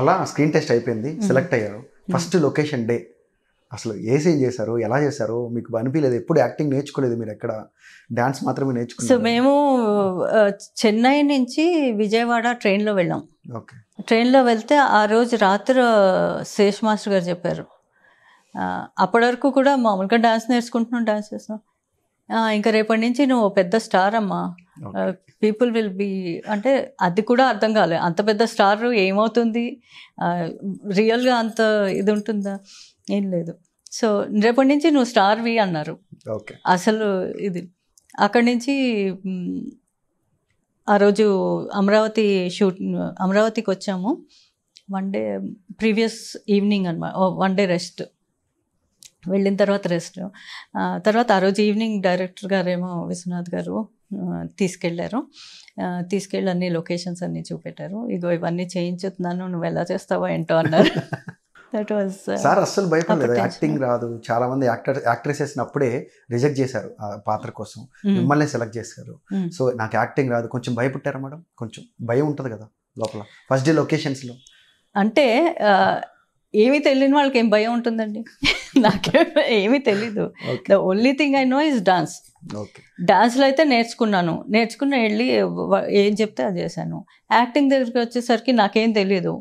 అలా screen test అయిపోయింది select అయ్యారు ఫస్ట్ లొకేషన్ డే అసలు ఏ సీన్ చేశారు ఎలా చేశారు మీకు అనిపించలేదు ఎప్పుడు యాక్టింగ్ నేర్చుకోలేదు మీరు ఎక్కడ డాన్స్ మాత్రమే నేర్చుకున్నారు సో మేము చెన్నై నుంచి విజయవాడ ట్రైన్లో వెళ్ళాం ఓకే ట్రైన్లో వెళ్తే ఆ రోజు రాత్రి శేష్ మాస్టర్ గారు చెప్పారు అప్పటి వరకు కూడా మామూలుగా డాన్స్ నేర్చుకుంటున్నాం డాన్స్ చేస్తున్నాం ఇంకా రేపటి నుంచి నువ్వు పెద్ద స్టార్ అమ్మా పీపుల్ విల్ బి అంటే అది కూడా అర్థం కాలేదు అంత పెద్ద స్టార్ ఏమవుతుంది uh, రియల్గా అంత ఇది ఉంటుందా ఏం లేదు సో రేపటి నుంచి నువ్వు స్టార్ వి అన్నారు అసలు ఇది అక్కడి నుంచి ఆ రోజు అమరావతి షూట్ అమరావతికి వచ్చాము వన్ డే ప్రీవియస్ ఈవినింగ్ అనమాట వన్ డే రెస్ట్ వెళ్ళిన తర్వాత రెస్ట్ తర్వాత ఆ రోజు ఈవినింగ్ డైరెక్టర్ గారేమో విశ్వనాథ్ గారు తీసుకెళ్లారు తీసుకెళ్ళి అన్ని లొకేషన్స్ అన్ని చూపెట్టారు ఇదో ఇవన్నీ చేయించుతున్నాను నువ్వు ఎలా చేస్తావో ఏంటో అన్నారు దట్ వాజ్ uh, సార్ అస్సలు భయపడలేదు యాక్టింగ్ రాదు చాలా మంది యాక్టర్ యాక్ట్రెస్ వేసినప్పుడే రిజెక్ట్ చేశారు ఆ పాత్ర కోసం మిమ్మల్ని సెలెక్ట్ చేశారు సో నాకు యాక్టింగ్ రాదు కొంచెం భయపెట్టారా మేడం కొంచెం భయం ఉంటుంది కదా లోపల ఫస్ట్ డే లొకేషన్స్లో అంటే ఏమి తెలియని వాళ్ళకి ఏం భయం ఉంటుందండి నాకే ఏమీ తెలీదు the only thing I know is dance డాన్స్లో అయితే నేర్చుకున్నాను నేర్చుకున్న వెళ్ళి ఏం చెప్తే అది చేశాను యాక్టింగ్ దగ్గరికి వచ్చేసరికి నాకేం తెలియదు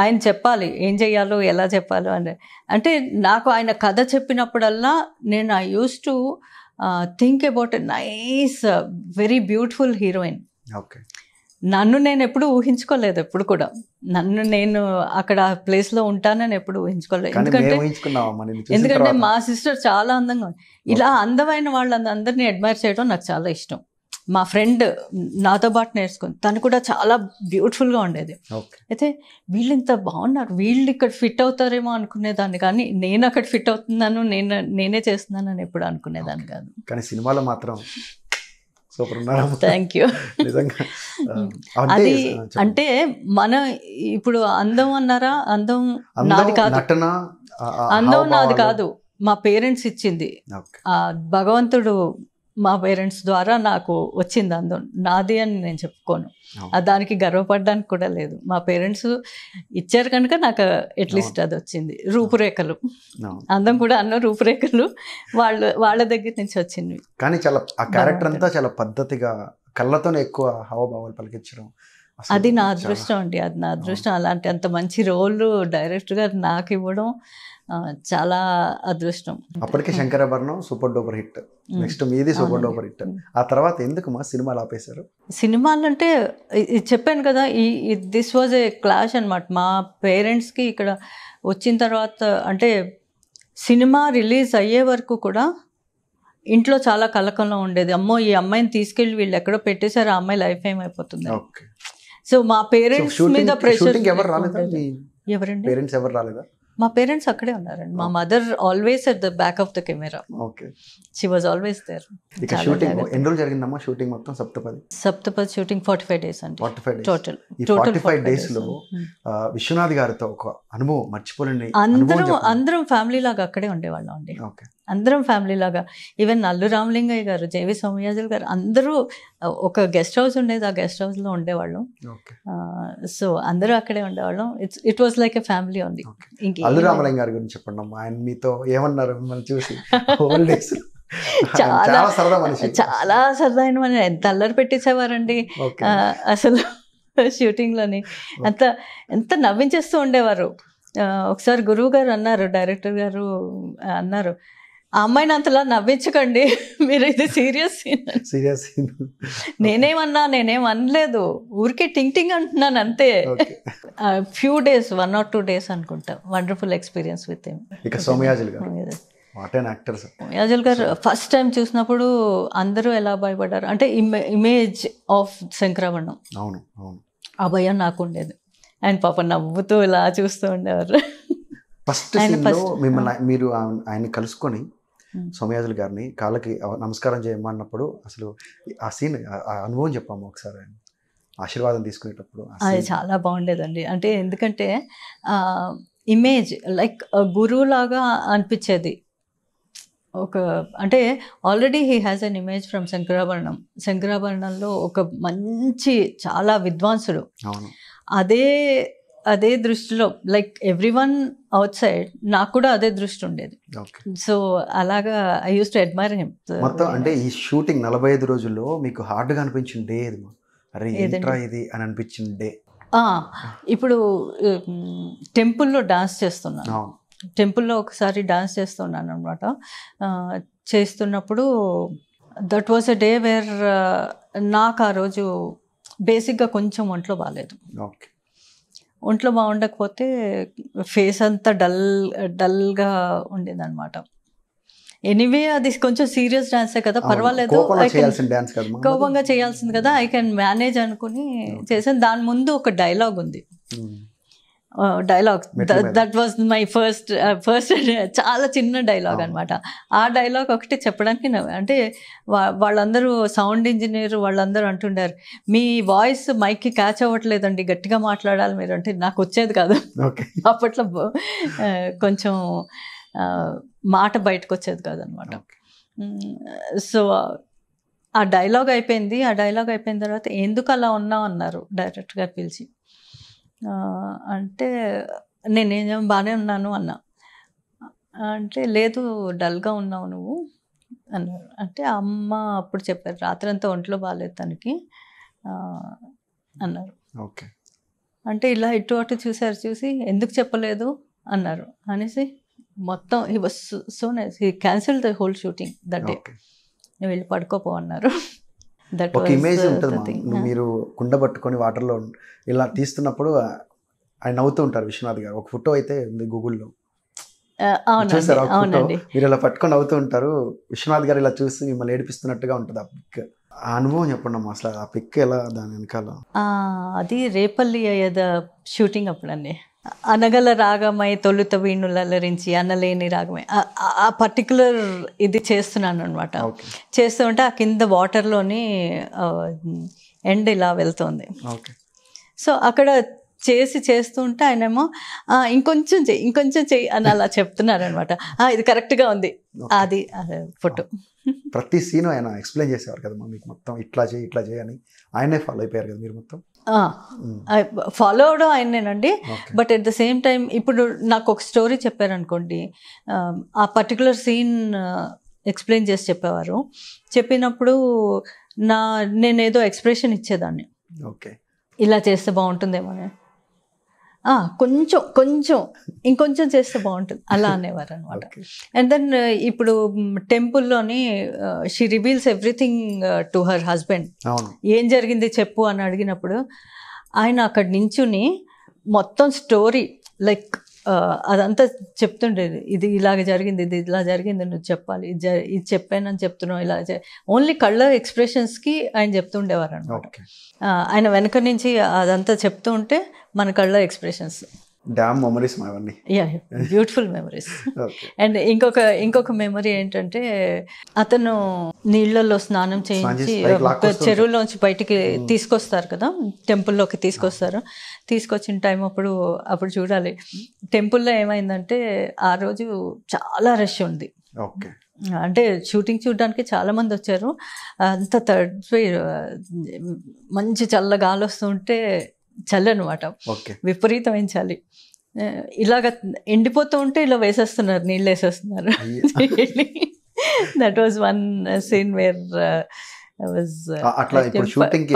ఆయన చెప్పాలి ఏం చేయాలో ఎలా చెప్పాలో అని అంటే నాకు ఆయన కథ చెప్పినప్పుడల్లా నేను I use to think about a nice very beautiful heroine okay నన్ను నేను ఎప్పుడు ఊహించుకోలేదు ఎప్పుడు కూడా నన్ను నేను అక్కడ ప్లేస్ లో ఉంటానని ఎప్పుడు ఊహించుకోలేదు ఎందుకంటే ఎందుకంటే మా సిస్టర్ చాలా అందంగా ఇలా అందమైన వాళ్ళందరినీ అడ్మైర్ చేయడం నాకు చాలా ఇష్టం మా ఫ్రెండ్ నాతో పాటు నేర్చుకుంది తను కూడా చాలా బ్యూటిఫుల్గా ఉండేది అయితే వీళ్ళు ఇంత బాగున్నారు వీళ్ళు ఇక్కడ ఫిట్ అవుతారేమో అనుకునేదాన్ని కానీ నేను అక్కడ ఫిట్ అవుతున్నాను నేను నేనే అని ఎప్పుడు అనుకునేదాన్ని కాదు కానీ సినిమాలో మాత్రం సూపర్ థ్యాంక్ యూ నిజంగా అది అంటే మన ఇప్పుడు అందం అన్నారా అందం నాది కాదు అందం నాది కాదు మా పేరెంట్స్ ఇచ్చింది భగవంతుడు మా పేరెంట్స్ ద్వారా నాకు వచ్చింది అందు నాది అని నేను చెప్పుకోను దానికి గర్వపడడానికి కూడా లేదు మా పేరెంట్స్ ఇచ్చారు కనుక నాకు అట్లీస్ట్ అది వచ్చింది రూపురేఖలు అందం కూడా అన్న రూపురేఖలు వాళ్ళు వాళ్ళ దగ్గర నుంచి వచ్చింది కానీ చాలా ఆ క్యారెక్టర్ అంతా చాలా పద్ధతిగా కళ్ళతోనే ఎక్కువ హావభావాలు పలికించడం అది నా అదృష్టం అండి అది నా అదృష్టం అలాంటి అంత మంచి రోల్ డైరెక్టర్ గారు నాకు ఇవ్వడం చాలా అదృష్టం అప్పటికే Sankarabharanam super duper hit next మీది సూపర్ డూపర్ హిట్ ఆ తర్వాత ఎందుకు మా సినిమాలు ఆపేశారు సినిమాలు అంటే చెప్పాను కదా ఈ దిస్ వాజ్ ఏ క్లాష్ అనమాట మా పేరెంట్స్కి ఇక్కడ వచ్చిన తర్వాత అంటే సినిమా రిలీజ్ అయ్యే వరకు కూడా ఇంట్లో చాలా కలకలం ఉండేది అమ్మో ఈ అమ్మాయిని తీసుకెళ్ళి వీళ్ళు ఎక్కడో పెట్టేశారు ఆ అమ్మాయి లైఫ్ ఏమైపోతుంది సో మా పేరెంట్స్ మీద ప్రెషర్ ఎవరు రాలేదా ఎవరండి పేరెంట్స్ ఎవరు రాలేదా మా పేరెంట్స్ అక్కడే ఉన్నారండి మా mother always at the back of the camera okay she was always there ఇక షూటింగ్ ఎన్ని రోజులు జరిగిందమ్మా షూటింగ్ మొత్తం Saptapadi Saptapadi shooting forty five days అండి ఫార్టీ ఫైవ్ టోటల్ ఈ ఫార్టీ ఫైవ్ డేస్ లో hmm. విశ్వనాథ్ గారితో ఒక అనుభవం మర్చిపోలేండి అందరం అందరం ఫ్యామిలీ లాగా అక్కడే ఉండేవాళ్ళం అండి ఓకే అందరం ఫ్యామిలీ లాగా ఈవెన్ నల్లు రామలింగయ్య గారు జేవి సౌమ్యాజుల్ గారు అందరూ ఒక గెస్ట్ హౌస్ ఉండేది ఆ గెస్ట్ హౌస్లో ఉండేవాళ్ళం సో అందరూ అక్కడే ఉండేవాళ్ళం it's it was like a family ఉంది అల్లు రామలింగ గారి గురించి చెప్పండి ఆయన మీతో ఏమన్నారు మిమ్మల్ని చూసి చాలా సరదా చాలా సరదా అయిన ఎంత అల్లరి పెట్టేసేవారండి అసలు షూటింగ్లోని అంత ఎంత నవ్వించేస్తూ ఉండేవారు ఒకసారి గురువు గారు అన్నారు డైరెక్టర్ గారు అన్నారు ఆ అమ్మాయిని అంతలా నవ్వించకండి మీరు ఇది సీరియస్ సీన్ సీరియస్ సీన్ నేనేమన్నా నేనేం అనలేదు ఊరికే టింగ్ టింగ్ అంటున్నాను అంతే few days one or two days అనుకుంటా వండర్ఫుల్ ఎక్స్పీరియన్స్ విత్ హిమ్ ఇక సోమయాజుల్ గారు సోమయాజుల్ గారు ఫస్ట్ టైం చూసినప్పుడు అందరూ ఎలా భయపడ్డారు అంటే ఇమేజ్ ఆఫ్ శంకరాభరణం అవును అవును ఆ భయం నాకు ఉండేది ఆయన పాప నవ్వుతూ ఇలా చూస్తూ ఉండేవారు ఫస్ట్ మిమ్మల్ని మీరు ఆయన కలుసుకొని సోమయాజులు గారిని కాళ్ళకి నమస్కారం చేయమన్నప్పుడు అసలు ఆ సీన్ ఆ అనుభవం చెప్పాము ఒకసారి ఆయన ఆశీర్వాదం తీసుకునేటప్పుడు అది చాలా బాగుండేదండి అంటే ఎందుకంటే ఇమేజ్ లైక్ గురువులాగా అనిపించేది ఒక అంటే already he has an image from Shankarabharanam శంకరాభరణంలో ఒక మంచి చాలా విద్వాంసుడు అదే అదే దృష్టిలో like everyone outside నాకు కూడా అదే దృష్టి ఉండేది సో అలాగా I use to admire him మొత్తం అంటే ఈ షూటింగ్ నలభై ఐదు రోజుల్లో మీకు హార్డ్గా అనిపించిన డే అరే ఇది అని అనిపించిన డే ఇప్పుడు టెంపుల్లో డాన్స్ చేస్తున్నాను టెంపుల్లో ఒకసారి డాన్స్ చేస్తున్నాను అనమాట చేస్తున్నప్పుడు that was a day where నాకు ఆ రోజు బేసిక్గా కొంచెం ఒంట్లో బాగాలేదు ఓకే ఒంట్లో బాగుండకపోతే ఫేస్ అంతా డల్ డల్గా అనమాట ఎనీవే అది కొంచెం సీరియస్ డాన్సే కదా పర్వాలేదు కోపంగా చేయాల్సింది కదా ఐ కెన్ మేనేజ్ అనుకుని చేసాను దాని ముందు ఒక డైలాగ్ ఉంది dialogue that was my first first చాలా చిన్న డైలాగ్ అనమాట ఆ డైలాగ్ ఒకటి చెప్పడానికి అంటే వాళ్ళందరూ సౌండ్ ఇంజనీర్ వాళ్ళందరూ అంటుండారు మీ వాయిస్ మైక్కి క్యాచ్ అవ్వట్లేదండి గట్టిగా మాట్లాడాలి మీరు అంటే నాకు వచ్చేది కాదు అప్పట్లో కొంచెం మాట బయటకు వచ్చేది అనమాట సో ఆ డైలాగ్ అయిపోయింది ఆ డైలాగ్ అయిపోయిన తర్వాత ఎందుకు అలా ఉన్నావు అన్నారు డైరెక్ట్గా పిలిచి అంటే నేనేం బాగానే ఉన్నాను అన్నా అంటే లేదు డల్గా ఉన్నావు నువ్వు అన్నారు అంటే అమ్మ అప్పుడు చెప్పారు రాత్రంతా ఒంట్లో బాగాలేదు తనకి అన్నారు ఓకే అంటే ఇలా ఇటు అటు చూసారు చూసి ఎందుకు చెప్పలేదు అన్నారు అనేసి మొత్తం ఈ bus so nice he cancel the whole shooting that day వెళ్ళి పడుకోపో అన్నారు ఒక ఇమేజ్ ఉంటుంది మీరు కుండ పట్టుకొని వాటర్లో ఇలా తీస్తున్నప్పుడు ఆయన నవ్వుతూ ఉంటారు విశ్వనాథ్ గారు ఒక ఫోటో అయితే ఉంది గూగుల్లో మీరు ఇలా పట్టుకొని నవ్వుతూ ఉంటారు విశ్వనాథ్ గారు ఇలా చూసి మిమ్మల్ని ఏడిపిస్తున్నట్టుగా ఉంటుంది ఆ పిక్ ఆ అనుభవం చెప్పండి అసలు ఆ పిక్ ఎలా దాని వెనకాల అది రేపల్లి అయ్యేదా షూటింగ్ అప్పుడు అండి అనగల రాగమై తొలుత అలరించి అనలేని రాగమై ఆ పర్టికులర్ ఇది చేస్తున్నాను అనమాట చేస్తూ ఉంటే ఆ కింద వాటర్లోని ఎండ్ ఇలా వెళ్తుంది సో అక్కడ చేసి చేస్తుంటే ఆయనేమో ఇంకొంచెం చెయ్యి ఇంకొంచెం చెయ్యి అని అలా చెప్తున్నారు అనమాట ఇది కరెక్ట్గా ఉంది అది ఫోటో ప్రతి సీన్ ఆయన ఎక్స్ప్లెయిన్ చేసేవారు కదా మీకు మొత్తం ఇట్లా చేయి ఇట్లా చేయని ఆయనే ఫాలో అయిపోయారు కదా మీరు మొత్తం ఫాలో అవడం ఆయనేనండి but at the same time ఇప్పుడు నాకు ఒక స్టోరీ చెప్పారనుకోండి ఆ పర్టికులర్ సీన్ ఎక్స్ప్లెయిన్ చేసి చెప్పేవారు చెప్పినప్పుడు నా నేనేదో ఎక్స్ప్రెషన్ ఇచ్చేదాన్ని ఓకే ఇలా చేస్తే బాగుంటుందేమో కొంచెం కొంచెం ఇంకొంచెం చేస్తే బాగుంటుంది అలా అనేవారు అనమాట అండ్ దెన్ ఇప్పుడు టెంపుల్లోని she reveals everything to her husband ఏం జరిగింది చెప్పు అని అడిగినప్పుడు ఆయన అక్కడి నించుని మొత్తం స్టోరీ లైక్ అదంతా చెప్తుండేది ఇది ఇలాగ జరిగింది ఇది ఇలా జరిగింది నువ్వు చెప్పాలి ఇది ఇది చెప్పానని చెప్తున్నావు ఇలా ఓన్లీ కళ్ళ ఎక్స్ప్రెషన్స్కి ఆయన చెప్తుండేవారు అనమాట ఆయన వెనక నుంచి అదంతా చెప్తూ ఉంటే మన కళ్ళ expressions damn memories beautiful memories and ఇంకొక ఇంకొక మెమరీ ఏంటంటే అతను నీళ్లలో స్నానం చేయించి చెరువులోంచి బయటికి hmm. తీసుకొస్తారు కదా టెంపుల్లోకి hmm. తీసుకొస్తారు తీసుకొచ్చిన టైం అప్పుడు అప్పుడు చూడాలి టెంపుల్లో ఏమైందంటే ఆ రోజు చాలా రష్ ఉంది అంటే షూటింగ్ చూడడానికి మంది వచ్చారు అంత తడిపోయి మంచి చల్ల గాలి వస్తుంటే చల్లనమాట విపరీతమైన చలి ఇలాగ ఎండిపోతూ ఉంటే ఇలా వేసేస్తున్నారు నీళ్ళు వేసేస్తున్నారు that was one scene where అట్లా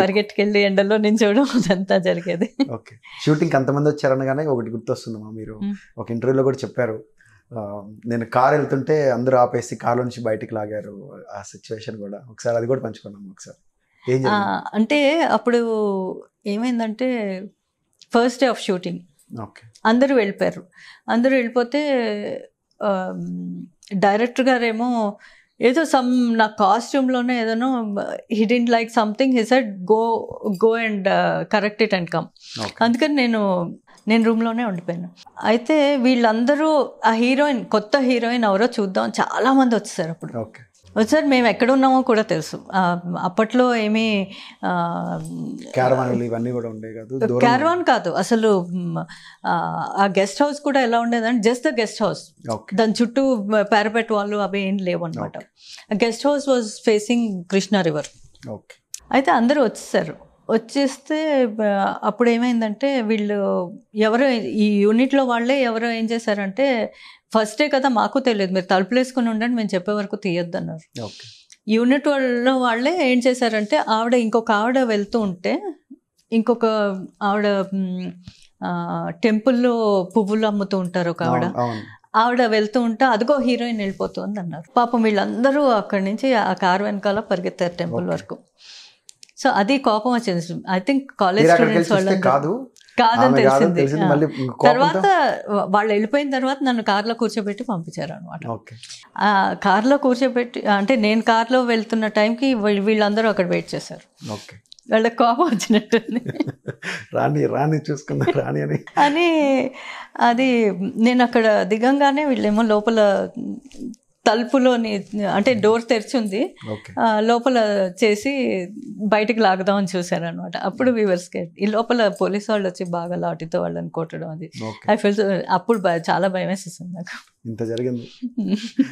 పరిగెట్టుకెళ్ళి ఎండలో చూడడం అదంతా జరిగేది ఓకే షూటింగ్ అంతమంది వచ్చారనగానే ఒకటి గుర్తొస్తుందమ్మా మీరు ఒక ఇంటర్వ్యూలో కూడా చెప్పారు నేను కార్ వెళ్తుంటే అందరూ ఆపేసి కార్ నుంచి బయటికి లాగారు ఆ సిచ్యువేషన్ కూడా ఒకసారి అది కూడా పంచుకున్నాము ఒకసారి అంటే అప్పుడు ఏమైందంటే ఫస్ట్ డే ఆఫ్ షూటింగ్ అందరూ వెళ్ళిపోయారు అందరూ వెళ్ళిపోతే డైరెక్టర్ గారేమో ఏదో సమ్ నా కాస్ట్యూమ్లోనే ఏదోనో in like something his said go go and correct it and come అందుకని నేను నేను రూమ్లోనే ఉండిపోయాను అయితే వీళ్ళందరూ ఆ హీరోయిన్ కొత్త హీరోయిన్ ఎవరో చూద్దాం చాలామంది వచ్చేసారు అప్పుడు ఓకే సార్ మేము ఎక్కడున్నామో కూడా తెలుసు అప్పట్లో ఏమీ ఇవన్నీ కూడా కాదు క్యారవాన్ కాదు అసలు ఆ గెస్ట్ హౌస్ కూడా ఎలా ఉండేదంటే జస్ట్ ద గెస్ట్ హౌస్ దాని చుట్టూ పారపెట్ వాళ్ళు అవి ఏం లేవు అనమాట guest house was facing Krishna river అయితే అందరూ వచ్చేసారు వచ్చేస్తే అప్పుడు ఏమైందంటే వీళ్ళు ఎవరు ఈ యూనిట్లో వాళ్ళే ఎవరో ఏం చేశారంటే ఫస్టే కదా మాకు తెలియదు మీరు తలుపులు వేసుకుని ఉండండి మేము చెప్పే వరకు తీయొద్దు అన్నారు యూనిట్ వాళ్ళ వాళ్ళే ఏం చేశారంటే ఆవిడ ఇంకొక ఆవిడ వెళ్తూ ఉంటే ఇంకొక ఆవిడ టెంపుల్లో పువ్వులు అమ్ముతూ ఉంటారు ఒక ఆవిడ ఆవిడ వెళ్తూ ఉంటే అదిగో హీరోయిన్ వెళ్ళిపోతుంది అన్నారు పాపం వీళ్ళందరూ అక్కడి నుంచి ఆ కారు వెనకాల పరిగెత్తారు టెంపుల్ వరకు సో అది కోపం వచ్చింది ఐ థింక్ కాలేజ్ స్టూడెంట్స్ వాళ్ళు కాదు కాదని తెలిసింది తర్వాత వాళ్ళు వెళ్ళిపోయిన తర్వాత నన్ను కార్లో కూర్చోబెట్టి పంపించారు అనమాట కార్లో కూర్చోబెట్టి అంటే నేను కార్లో వెళ్తున్న టైంకి వీళ్ళందరూ అక్కడ వెయిట్ చేశారు వాళ్ళకి కోపం వచ్చినట్టు రాణి రాణి చూసుకున్నా రాణి అని అని అది నేను అక్కడ దిగంగానే వీళ్ళేమో లోపల తలుపులోని అంటే hmm. డోర్ తెరిచి ఉంది లోపల చేసి బయటకు అని చూశారు అనమాట అప్పుడు వీవర్స్ hmm. ఈ లోపల పోలీస్ వాళ్ళు వచ్చి బాగా లాటితో వాళ్ళని కొట్టడం అది ఐ ఫీల్ అప్పుడు చాలా భయం వేసేసింది నాకు ఇంత జరిగింది hmm.